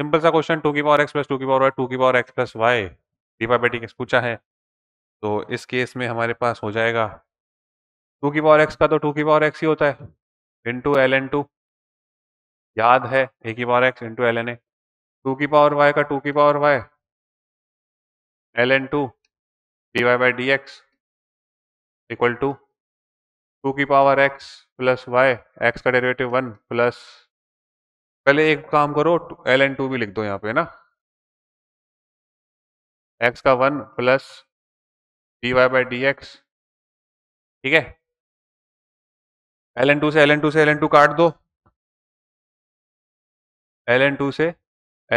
simple सा question two की power x plus two की पावर वाई टू की पावर एक्स प्लस वाई डिपाबेटिक्स पूछा है तो इस केस में हमारे पास हो जाएगा टू की पावर एक्स का तो टू की पावर एक्स ही होता है इंटू एल एन टू याद है ए की power X into L N A two की पावर वाई का टू की power Y L N two D Y by D X equal to two की power x plus Y X का derivative one plus पहले एक काम करो L N to भी लिख दो यहाँ पे ना एक्स का one plus D Y by D X ठीक है एल एन टू से एल एन टू से एल एन टू काट दो एल एन टू से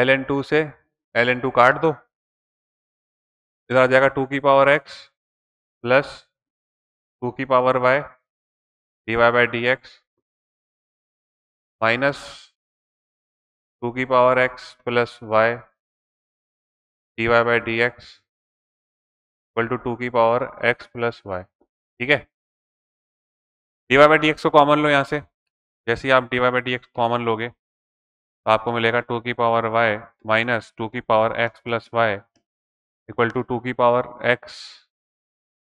एल एन टू से एल एन टू काट दो इधर आ जाएगा टू की पावर एक्स प्लस टू की power Y D Y by D X minus two की power x plus Y D Y by D X equal to two की पावर एक्स प्लस वाई ठीक है d Y by D x को common लो यहाँ से जैसे ही आप d Y by D x common लोगे तो आपको मिलेगा टू की पावर वाई माइनस टू की power x plus y equal to two की power x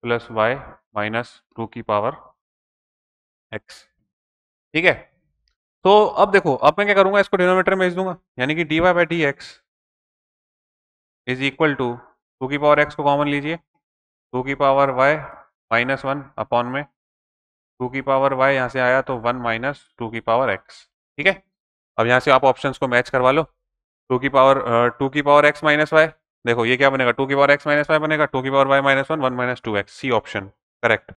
plus y minus two की पावर एक्स ठीक है तो अब देखो अब मैं क्या करूंगा इसको डिनोमीटर में भेज दूंगा यानी कि d Y by D x is equal to two की पावर एक्स को कॉमन लीजिए टू की power y minus one upon में टू की पावर वाई यहाँ से आया तो वन माइनस टू की पावर एक्स ठीक है अब यहाँ से आप ऑप्शंस को मैच करवा लो टू की पावर टू की पावर एक्स माइनस वाई देखो ये क्या बनेगा टू की पावर एक्स माइनस वाई बनेगा टू की power y minus one one minus two x C option correct